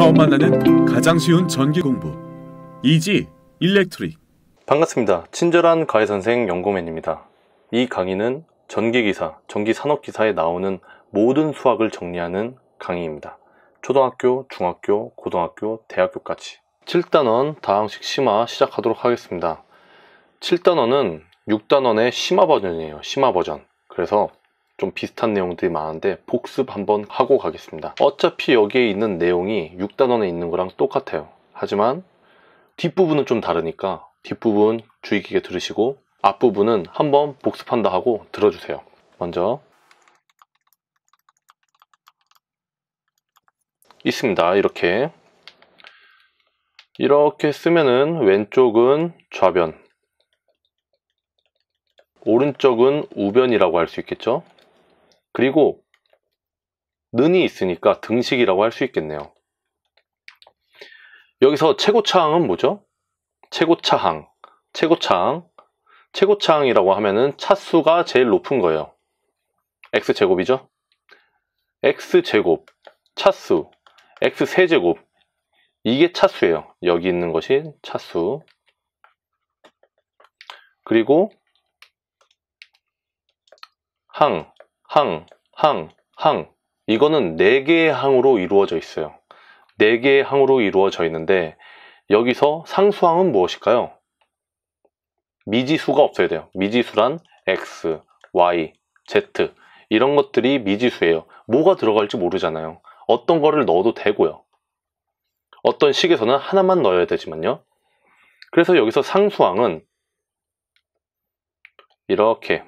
처음 만나는 가장 쉬운 전기 공부 이지 일렉트릭 반갑습니다. 친절한 가해 선생 연고맨입니다. 이 강의는 전기기사, 전기산업기사에 나오는 모든 수학을 정리하는 강의입니다. 초등학교, 중학교, 고등학교, 대학교까지 7단원 다항식 심화 시작하도록 하겠습니다. 7단원은 6단원의 심화 버전이에요. 심화 버전. 그래서 좀 비슷한 내용들이 많은데 복습 한번 하고 가겠습니다. 어차피 여기에 있는 내용이 6단원에 있는 거랑 똑같아요. 하지만 뒷부분은 좀 다르니까 뒷부분 주의 깊게 들으시고 앞부분은 한번 복습한다 하고 들어주세요. 먼저 있습니다. 이렇게 이렇게 쓰면은 왼쪽은 좌변 오른쪽은 우변이라고 할 수 있겠죠 그리고 는이 있으니까 등식이라고 할 수 있겠네요. 여기서 최고차항은 뭐죠? 최고차항, 최고차항, 최고차항이라고 하면은 차수가 제일 높은 거예요. x제곱이죠? x제곱, 차수, x세제곱, 이게 차수예요. 여기 있는 것이 차수. 그리고 항, 항, 항, 항. 이거는 4개의 항으로 이루어져 있어요. 4개의 항으로 이루어져 있는데 여기서 상수항은 무엇일까요? 미지수가 없어야 돼요. 미지수란 x, y, z 이런 것들이 미지수예요. 뭐가 들어갈지 모르잖아요. 어떤 거를 넣어도 되고요. 어떤 식에서는 하나만 넣어야 되지만요. 그래서 여기서 상수항은 이렇게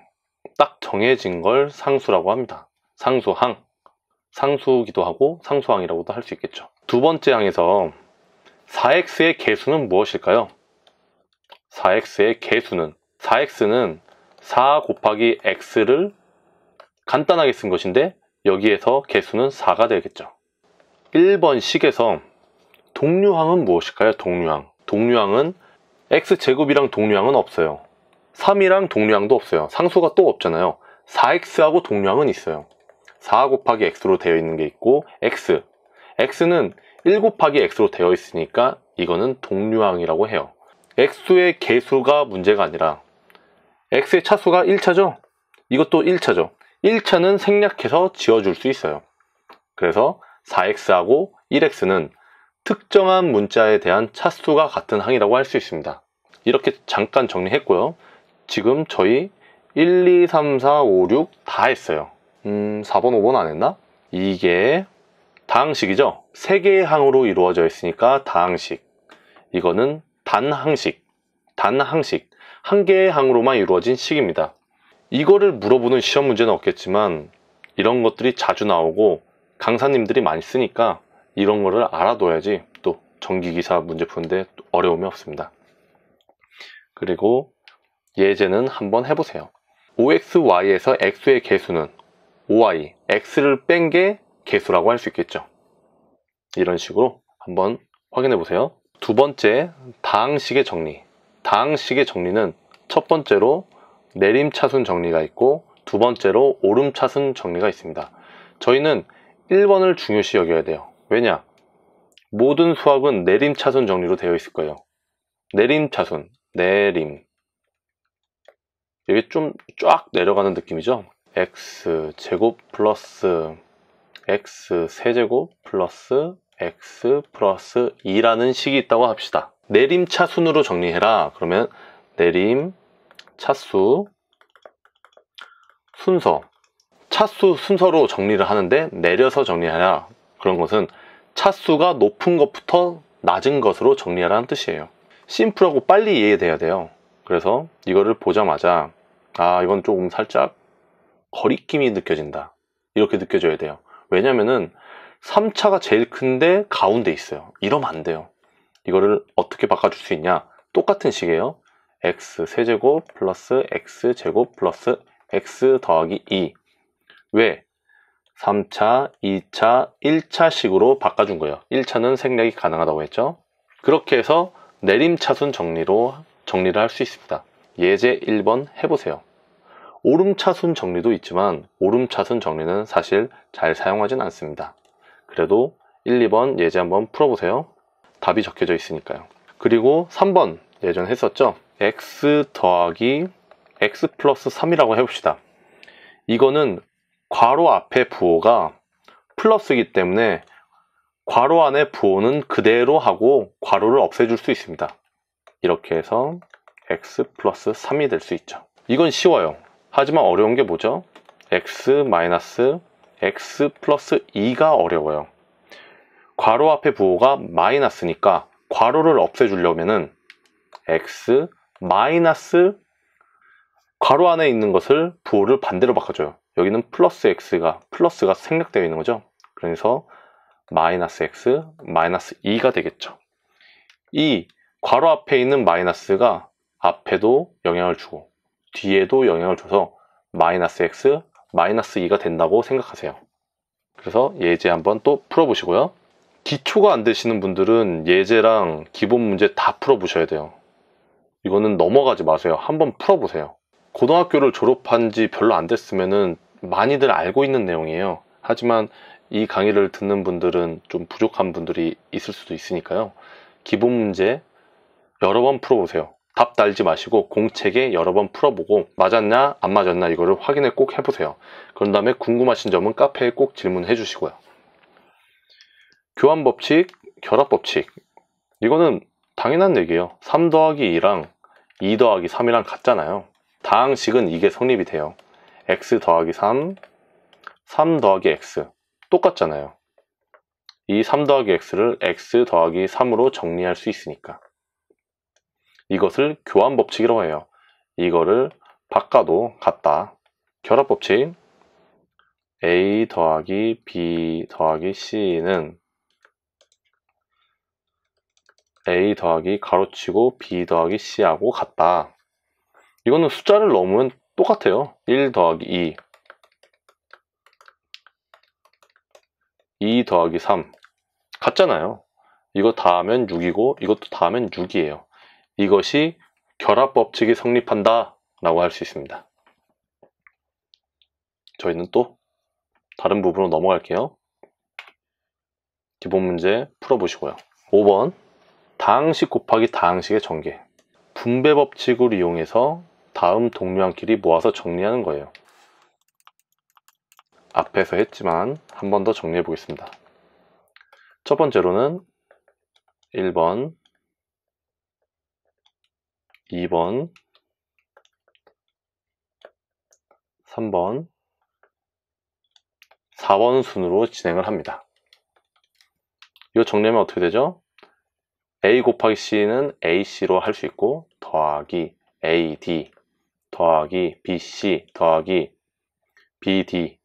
딱 정해진 걸 상수라고 합니다. 상수항, 상수기도 하고 상수항이라고도 할 수 있겠죠. 두 번째 항에서 4x의 개수는 무엇일까요? 4x의 개수는 4x는 4 곱하기 x를 간단하게 쓴 것인데 여기에서 개수는 4가 되겠죠. 1번 식에서 동류항은 무엇일까요? 동류항. 동류항은 x제곱이랑 동류항은 없어요. 3이랑 동류항도 없어요. 상수가 또 없잖아요. 4x하고 동류항은 있어요. 4 곱하기 x로 되어 있는 게 있고 x, x는 1 곱하기 x로 되어 있으니까 이거는 동류항이라고 해요. x의 개수가 문제가 아니라 x의 차수가 1차죠? 이것도 1차죠. 1차는 생략해서 지어줄수 있어요. 그래서 4x하고 1x는 특정한 문자에 대한 차수가 같은 항이라고 할 수 있습니다. 이렇게 잠깐 정리했고요. 지금 저희 1, 2, 3, 4, 5, 6 다 했어요. 음, 4번, 5번 안 했나? 이게 다항식이죠? 3개의 항으로 이루어져 있으니까 다항식. 이거는 단항식. 단항식. 한 개의 항으로만 이루어진 식입니다. 이거를 물어보는 시험 문제는 없겠지만 이런 것들이 자주 나오고 강사님들이 많이 쓰니까 이런 거를 알아둬야지 또 전기기사 문제 푸는데 어려움이 없습니다. 그리고 예제는 한번 해보세요. OXY에서 X의 개수는 OI, X를 뺀 게 개수라고 할 수 있겠죠. 이런 식으로 한번 확인해 보세요. 두 번째, 다항식의 정리. 다항식의 정리는 첫 번째로 내림차순 정리가 있고 두 번째로 오름차순 정리가 있습니다. 저희는 1번을 중요시 여겨야 돼요. 왜냐? 모든 수학은 내림차순 정리로 되어 있을 거예요. 내림차순, 내림, 이게 좀 쫙 내려가는 느낌이죠 x 제곱 플러스 x 세제곱 플러스 x 플러스 2라는 식이 있다고 합시다 내림차 순으로 정리해라 그러면 내림 차수 순서 차수 순서로 정리를 하는데 내려서 정리하라 그런 것은 차수가 높은 것부터 낮은 것으로 정리하라는 뜻이에요 심플하고 빨리 이해돼야 돼요 그래서 이거를 보자마자 아 이건 조금 살짝 거리낌이 느껴진다 이렇게 느껴져야 돼요 왜냐면은 3차가 제일 큰데 가운데 있어요 이러면 안 돼요 이거를 어떻게 바꿔줄 수 있냐 똑같은 식이에요 x 세제곱 플러스 x 제곱 플러스 x 더하기 2 e. 왜? 3차, 2차, 1차식으로 바꿔준 거예요 1차는 생략이 가능하다고 했죠 그렇게 해서 내림차순 정리로 정리를 할 수 있습니다. 예제 1번 해보세요. 오름차순 정리도 있지만 오름차순 정리는 사실 잘 사용하진 않습니다. 그래도 1, 2번 예제 한번 풀어보세요. 답이 적혀져 있으니까요. 그리고 3번 예전 했었죠? x 더하기 x 플러스 3이라고 해봅시다. 이거는 괄호 앞에 부호가 플러스이기 때문에 괄호 안에 부호는 그대로 하고 괄호를 없애줄 수 있습니다. 이렇게 해서 x 플러스 3이 될 수 있죠. 이건 쉬워요. 하지만 어려운 게 뭐죠? x 마이너스 x 플러스 2가 어려워요. 괄호 앞에 부호가 마이너스니까 괄호를 없애주려면은 x 마이너스 괄호 안에 있는 것을 부호를 반대로 바꿔줘요. 여기는 플러스 x가 플러스가 생략되어 있는 거죠. 그래서 마이너스 x 마이너스 2가 되겠죠. 이 괄호 앞에 있는 마이너스가 앞에도 영향을 주고 뒤에도 영향을 줘서 마이너스 x, 마이너스 2가 된다고 생각하세요. 그래서 예제 한번 또 풀어보시고요. 기초가 안 되시는 분들은 예제랑 기본 문제 다 풀어보셔야 돼요. 이거는 넘어가지 마세요. 한번 풀어보세요. 고등학교를 졸업한 지 별로 안 됐으면은 많이들 알고 있는 내용이에요. 하지만 이 강의를 듣는 분들은 좀 부족한 분들이 있을 수도 있으니까요. 기본 문제 여러 번 풀어보세요. 답 달지 마시고 공책에 여러 번 풀어보고 맞았냐안 맞았나 이거를 확인해꼭 해보세요. 그런 다음에 궁금하신 점은 카페에 꼭 질문해 주시고요. 교환 법칙, 결합 법칙. 이거는 당연한 얘기예요. 3 더하기 2랑 2 더하기 3이랑 같잖아요. 다항식은 이게 성립이 돼요. x 더하기 3, 3 더하기 x. 똑같잖아요. 이 3 더하기 x를 x 더하기 3으로 정리할 수 있으니까. 이것을 교환 법칙이라고 해요. 이거를 바꿔도 같다. 결합 법칙 A 더하기 B 더하기 C는 A 더하기 가로치고 B 더하기 C하고 같다. 이거는 숫자를 넣으면 똑같아요. 1 더하기 2 2 더하기 3 같잖아요. 이거 다 하면 6이고 이것도 다 하면 6이에요. 이것이 결합 법칙이 성립한다 라고 할 수 있습니다. 저희는 또 다른 부분으로 넘어갈게요. 기본 문제 풀어보시고요. 5번 다항식 곱하기 다항식의 전개 분배 법칙을 이용해서 다음 동류한끼리 모아서 정리하는 거예요. 앞에서 했지만 한 번 더 정리해 보겠습니다. 첫 번째로는 1번 2번, 3번, 4번 순으로 진행을 합니다. 이거 정리하면 어떻게 되죠? A 곱하기 C는 AC로 할 수 있고 더하기 AD 더하기 BC 더하기 BD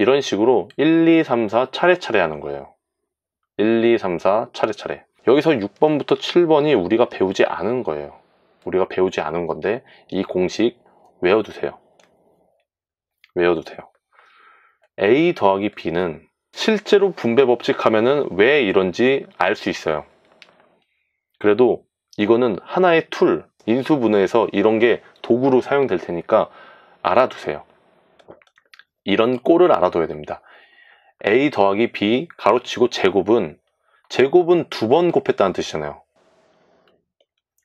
이런 식으로 1, 2, 3, 4 차례차례 하는 거예요. 1, 2, 3, 4 차례차례 여기서 6번부터 7번이 우리가 배우지 않은 거예요. 우리가 배우지 않은 건데 이 공식 외워두세요. 외워두세요. A 더하기 B는 실제로 분배 법칙 하면은 왜 이런지 알 수 있어요. 그래도 이거는 하나의 툴, 인수분해에서 이런 게 도구로 사용될 테니까 알아두세요. 이런 꼴을 알아둬야 됩니다. A 더하기 B 가로치고 제곱은 제곱은 두 번 곱했다는 뜻이잖아요.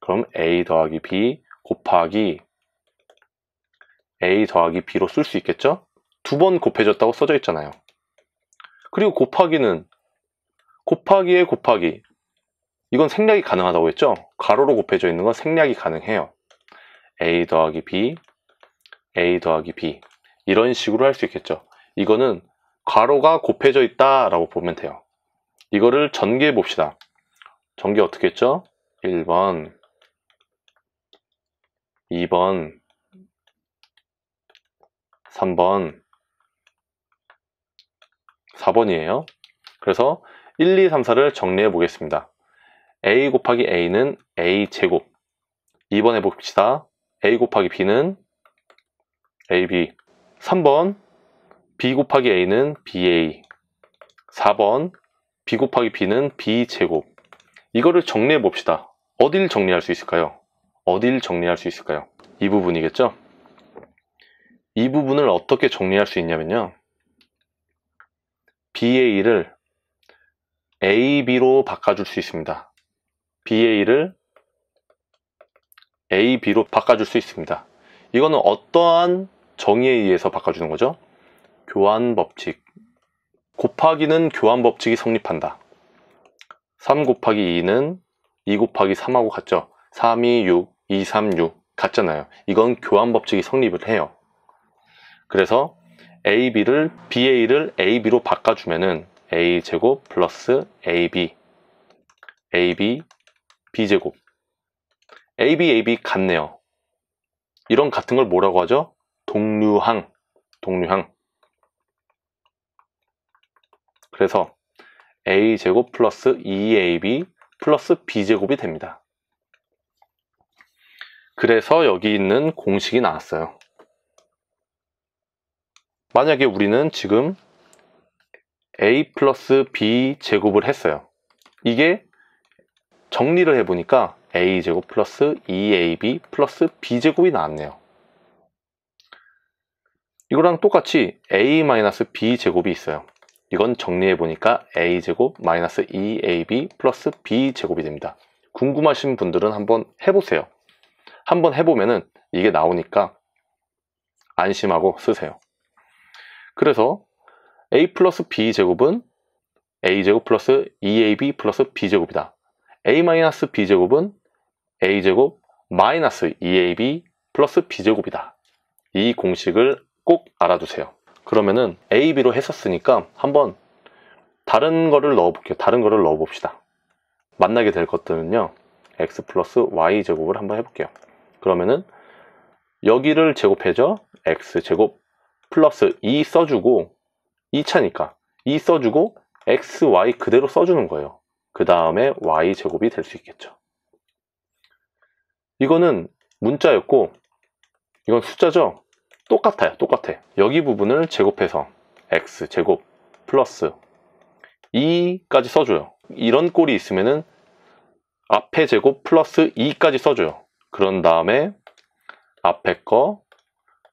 그럼 a 더하기 b 곱하기 a 더하기 b로 쓸 수 있겠죠? 두 번 곱해졌다고 써져 있잖아요. 그리고 곱하기는 곱하기에 곱하기 이건 생략이 가능하다고 했죠? 가로로 곱해져 있는 건 생략이 가능해요. a 더하기 b a 더하기 b 이런 식으로 할 수 있겠죠. 이거는 가로가 곱해져 있다 라고 보면 돼요. 이거를 전개해 봅시다. 전개 어떻게 했죠? 1번 2번, 3번, 4번이에요. 그래서 1, 2, 3, 4를 정리해 보겠습니다. a 곱하기 a는 a 제곱 2번 해봅시다. a 곱하기 b는 ab 3번 b 곱하기 a는 ba 4번 b 곱하기 b는 b 제곱 이거를 정리해 봅시다. 어딜 정리할 수 있을까요? 어딜 정리할 수 있을까요? 이 부분이겠죠? 이 부분을 어떻게 정리할 수 있냐면요. BA를 AB로 바꿔줄 수 있습니다. BA를 AB로 바꿔줄 수 있습니다. 이거는 어떠한 정의에 의해서 바꿔주는 거죠? 교환 법칙. 곱하기는 교환 법칙이 성립한다. 3 곱하기 2는 2 곱하기 3하고 같죠? 3, 이 6, 2, 3, 6 같잖아요. 이건 교환 법칙이 성립을 해요. 그래서 AB를 BA를 AB로 바꿔주면은 A 제곱 플러스 AB AB B 제곱 AB AB 같네요. 이런 같은 걸 뭐라고 하죠? 동류항 동류항 그래서 a 제곱 플러스 2ab e 플러스 b 제곱이 됩니다. 그래서 여기 있는 공식이 나왔어요. 만약에 우리는 지금 a 플러스 b 제곱을 했어요. 이게 정리를 해보니까 a제곱 플러스 2ab e 플러스 b제곱이 나왔네요. 이거랑 똑같이 a-b제곱이 마이너스 있어요. 이건 정리해보니까 a제곱 마이너스 2ab e 플러스 b제곱이 됩니다. 궁금하신 분들은 한번 해보세요. 한번 해보면은 이게 나오니까 안심하고 쓰세요. 그래서 a 플러스 b 제곱은 a제곱 플러스 2ab e 플러스 b제곱이다. a 마이너스 b제곱은 a제곱 마이너스 2ab e 플러스 b제곱이다. 이 공식을 꼭 알아두세요. 그러면은 ab로 했었으니까 한번 다른 거를 넣어볼게요. 다른 거를 넣어봅시다. 만나게 될 것들은요. x 플러스 y제곱을 한번 해볼게요. 그러면은 여기를 제곱해줘 x 제곱 플러스 2 써주고 2차니까 2 써주고 x, y 그대로 써주는 거예요. 그 다음에 y 제곱이 될 수 있겠죠. 이거는 문자였고 이건 숫자죠. 똑같아요. 똑같아. 여기 부분을 제곱해서 x 제곱 플러스 2까지 써줘요. 이런 꼴이 있으면은 앞에 제곱 플러스 2까지 써줘요. 그런 다음에 앞에 거,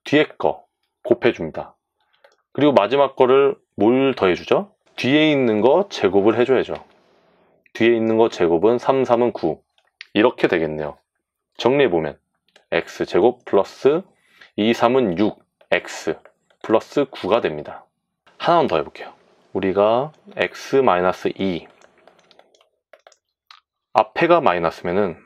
뒤에 거 곱해줍니다. 그리고 마지막 거를 뭘 더해주죠? 뒤에 있는 거 제곱을 해줘야죠. 뒤에 있는 거 제곱은 3, 3은 9. 이렇게 되겠네요. 정리해보면 x제곱 플러스 2, 3은 6, x 플러스 9가 됩니다. 하나만 더 해볼게요. 우리가 x-2 앞에가 마이너스면은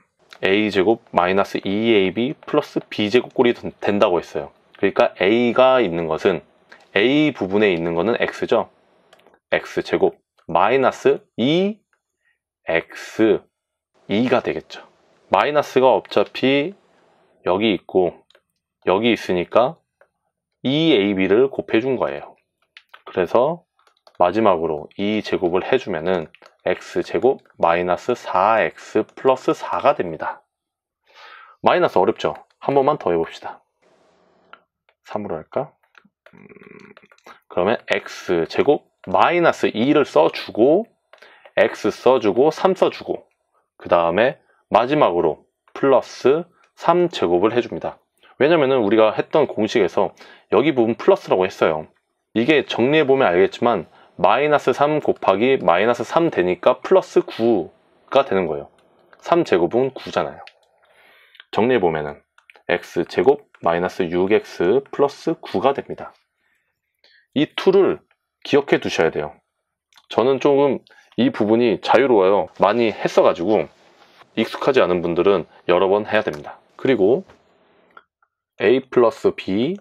a제곱 마이너스 2ab e 플러스 b제곱 꼴이 된다고 했어요. 그러니까 a가 있는 것은 a 부분에 있는 것은 x죠. x제곱 마이너스 2x e 2가 되겠죠. 마이너스가 어차피 여기 있고 여기 있으니까 2ab를 e 곱해준 거예요. 그래서 마지막으로 이 제곱을 해주면은 x제곱 마이너스 4x 플러스 4가 됩니다. 마이너스 어렵죠? 한 번만 더 해봅시다. 3으로 할까? 음, 그러면 x제곱 마이너스 2를 써주고 x 써주고 3 써주고 그 다음에 마지막으로 플러스 3제곱을 해줍니다. 왜냐면은 우리가 했던 공식에서 여기 부분 플러스라고 했어요. 이게 정리해보면 알겠지만 마이너스 3 곱하기 마이너스 3 되니까 플러스 9가 되는 거예요. 3제곱은 9잖아요. 정리해보면은 x제곱 마이너스 6x 플러스 9가 됩니다. 이 2를 기억해 두셔야 돼요. 저는 조금 이 부분이 자유로워요. 많이 했어가지고 익숙하지 않은 분들은 여러 번 해야 됩니다. 그리고 a 플러스 b,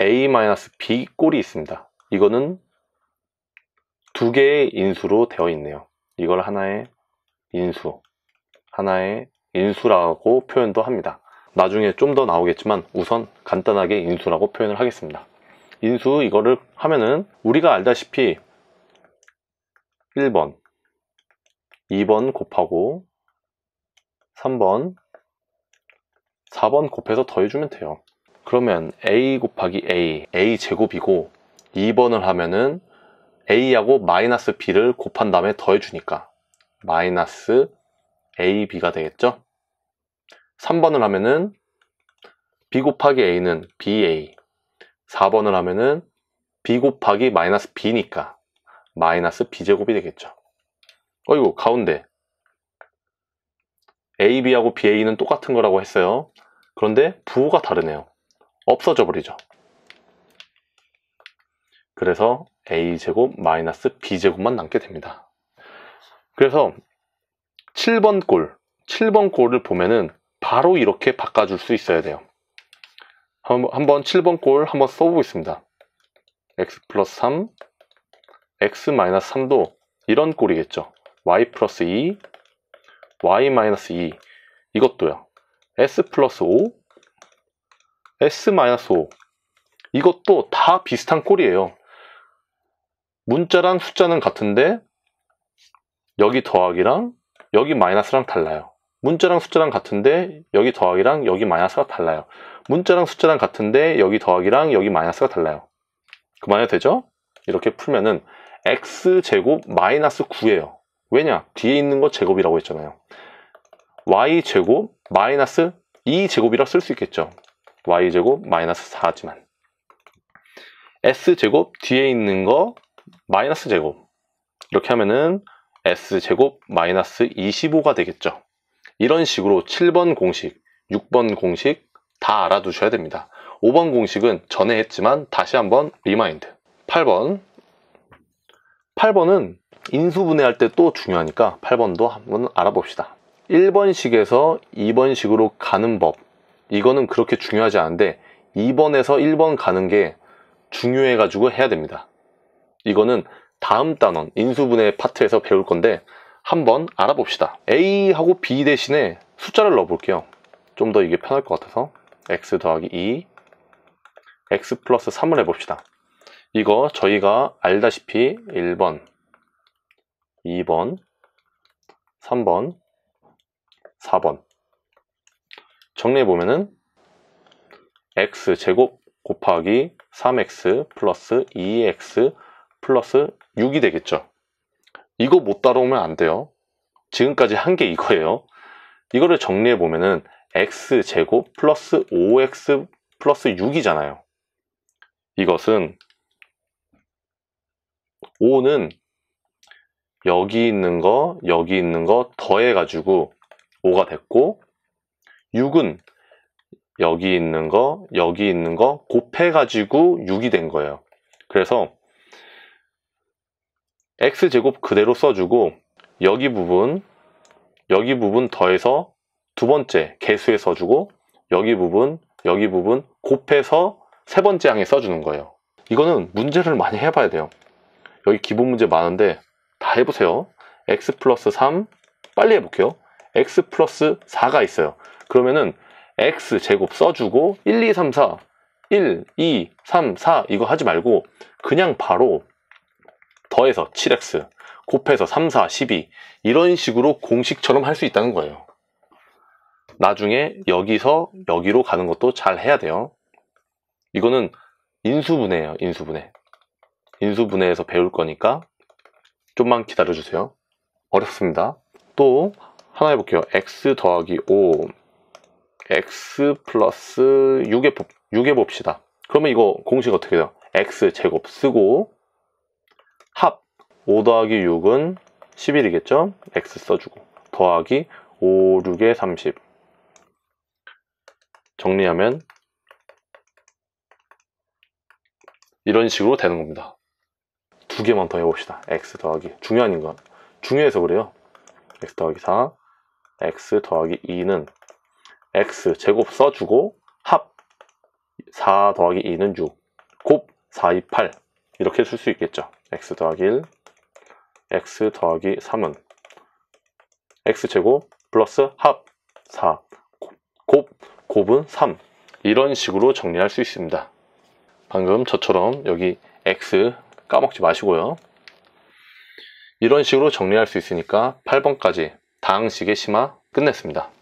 a 마이너스 b 꼴이 있습니다. 이거는 두 개의 인수로 되어 있네요. 이걸 하나의 인수, 하나의 인수라고 표현도 합니다. 나중에 좀 더 나오겠지만 우선 간단하게 인수라고 표현을 하겠습니다. 인수 이거를 하면은 우리가 알다시피 1번, 2번 곱하고 3번, 4번 곱해서 더해주면 돼요. 그러면 a 곱하기 a, a 제곱이고 2번을 하면은 a하고 마이너스 b를 곱한 다음에 더해주니까 마이너스 ab가 되겠죠? 3번을 하면은 b 곱하기 a는 ba 4번을 하면은 b 곱하기 마이너스 b니까 마이너스 b제곱이 되겠죠. 어이구 가운데 ab하고 ba는 똑같은 거라고 했어요. 그런데 부호가 다르네요. 없어져 버리죠. 그래서 a제곱 마이너스 b제곱만 남게 됩니다. 그래서 7번 골, 7번 골을 보면은 바로 이렇게 바꿔줄 수 있어야 돼요. 한번 7번 골 한번 써보겠습니다. x 플러스 3, x 마이너스 3도 이런 꼴이겠죠. y 플러스 2, y 마이너스 2 이것도요. s 플러스 5, s 마이너스 5 이것도 다 비슷한 꼴이에요. 문자랑 숫자는 같은데 여기 더하기랑 여기 마이너스랑 달라요. 문자랑 숫자랑 같은데 여기 더하기랑 여기 마이너스가 달라요. 문자랑 숫자랑 같은데 여기 더하기랑 여기 마이너스가 달라요. 그만해도 되죠? 이렇게 풀면은 x제곱 마이너스 9예요. 왜냐? 뒤에 있는 거 제곱이라고 했잖아요. y제곱 마이너스 2제곱이라 e 쓸수 있겠죠. y제곱 마이너스 4지만 s제곱 뒤에 있는 거 마이너스 제곱 이렇게 하면은 s제곱 마이너스 25가 되겠죠. 이런 식으로 7번 공식, 6번 공식 다 알아두셔야 됩니다. 5번 공식은 전에 했지만 다시 한번 리마인드. 8번 8번은 인수분해할 때 또 중요하니까 8번도 한번 알아봅시다. 1번식에서 2번식으로 가는 법 이거는 그렇게 중요하지 않은데 2번에서 1번 가는 게 중요해가지고 해야 됩니다. 이거는 다음 단원 인수분해 파트에서 배울 건데 한번 알아봅시다. A하고 B 대신에 숫자를 넣어볼게요. 좀 더 이게 편할 것 같아서 x 더하기 2 e, x 플러스 3을 해봅시다. 이거 저희가 알다시피 1번, 2번, 3번, 4번 정리해보면은 x제곱 곱하기 3x 플러스 2x 플러스 6이 되겠죠. 이거 못 따라오면 안 돼요. 지금까지 한 게 이거예요. 이거를 정리해 보면은 x제곱 플러스 5x 플러스 6이잖아요. 이것은 5는 여기 있는 거, 여기 있는 거 더해가지고 5가 됐고 6은 여기 있는 거, 여기 있는 거 곱해가지고 6이 된 거예요. 그래서 x제곱 그대로 써주고 여기 부분 여기 부분 더해서 두 번째 개수에 써주고 여기 부분 여기 부분 곱해서 세 번째 항에 써주는 거예요 이거는 문제를 많이 해봐야 돼요 여기 기본 문제 많은데 다 해보세요 x 플러스 3 빨리 해볼게요 x 플러스 4가 있어요 그러면은 x 제곱 써주고 1, 2, 3, 4 1, 2, 3, 4 이거 하지 말고 그냥 바로 더해서 7x, 곱해서 3, 4, 12 이런 식으로 공식처럼 할 수 있다는 거예요. 나중에 여기서 여기로 가는 것도 잘 해야 돼요. 이거는 인수분해예요. 인수분해. 인수분해에서 배울 거니까 좀만 기다려주세요. 어렵습니다. 또 하나 해볼게요. x 더하기 5 x 플러스 6에, 봅시다. 그러면 이거 공식 어떻게 돼요? x 제곱 쓰고 합5 더하기 6은 11이겠죠? x 써주고 더하기 5, 6에 30 정리하면 이런 식으로 되는 겁니다 두 개만 더 해봅시다 x 더하기 중요한 인건 중요해서 그래요 x 더하기 4 x 더하기 2는 x 제곱 써주고 합 4 더하기 2는 6 곱 4, 2, 8 이렇게 쓸 수 있겠죠 x 더하기 1 x 더하기 3은 x제곱 플러스 합 4, 곱, 곱은 3 이런 식으로 정리할 수 있습니다. 방금 저처럼 여기 x 까먹지 마시고요. 이런 식으로 정리할 수 있으니까 8번까지 다항식의 심화 끝냈습니다.